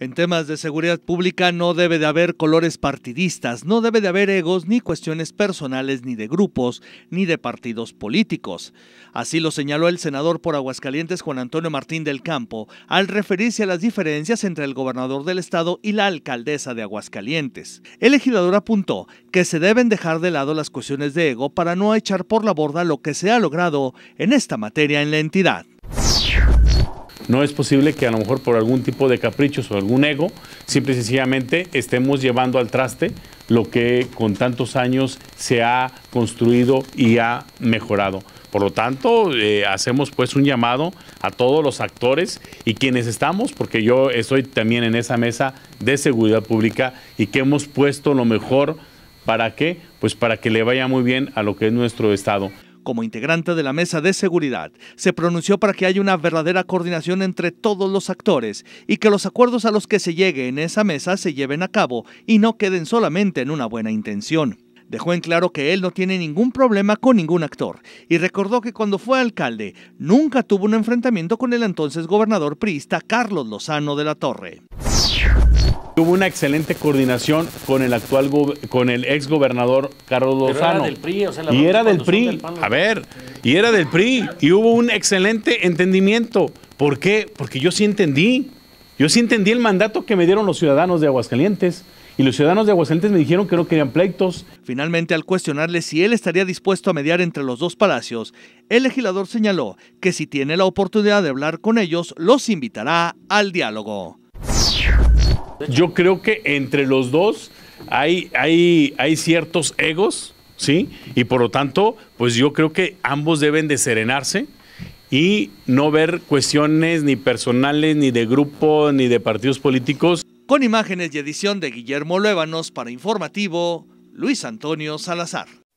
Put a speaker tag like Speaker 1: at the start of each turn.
Speaker 1: En temas de seguridad pública no debe de haber colores partidistas, no debe de haber egos ni cuestiones personales ni de grupos ni de partidos políticos. Así lo señaló el senador por Aguascalientes Juan Antonio Martín del Campo al referirse a las diferencias entre el gobernador del estado y la alcaldesa de Aguascalientes. El legislador apuntó que se deben dejar de lado las cuestiones de ego para no echar por la borda lo que se ha logrado en esta materia en la entidad.
Speaker 2: No es posible que a lo mejor por algún tipo de caprichos o algún ego, simple y sencillamente estemos llevando al traste lo que con tantos años se ha construido y ha mejorado. Por lo tanto, eh, hacemos pues un llamado a todos los actores y quienes estamos, porque yo estoy también en esa mesa de seguridad pública y que hemos puesto lo mejor para
Speaker 1: qué, pues para que le vaya muy bien a lo que es nuestro Estado como integrante de la Mesa de Seguridad, se pronunció para que haya una verdadera coordinación entre todos los actores y que los acuerdos a los que se llegue en esa mesa se lleven a cabo y no queden solamente en una buena intención dejó en claro que él no tiene ningún problema con ningún actor y recordó que cuando fue alcalde nunca tuvo un enfrentamiento con el entonces gobernador priista Carlos Lozano de la Torre hubo una excelente coordinación con el actual con el ex
Speaker 2: gobernador Carlos Lozano. Era del PRI, y era del PRI. a ver, y era del PRI y hubo un excelente entendimiento. ¿Por qué? Porque yo sí entendí. Yo sí entendí
Speaker 1: el mandato que me dieron los ciudadanos de Aguascalientes y los ciudadanos de Aguascalientes me dijeron que no querían pleitos. Finalmente, al cuestionarle si él estaría dispuesto a mediar entre los dos palacios, el legislador señaló que si tiene la oportunidad de hablar con ellos, los invitará al diálogo. Yo creo que entre los dos hay,
Speaker 2: ciertos egos, ¿sí? Y por lo tanto, pues yo creo que ambos deben de serenarse y no ver cuestiones ni personales, ni de grupo, ni de partidos políticos.
Speaker 1: Con imágenes y edición de Guillermo Luévanos para Informativo, Luis Antonio Salazar.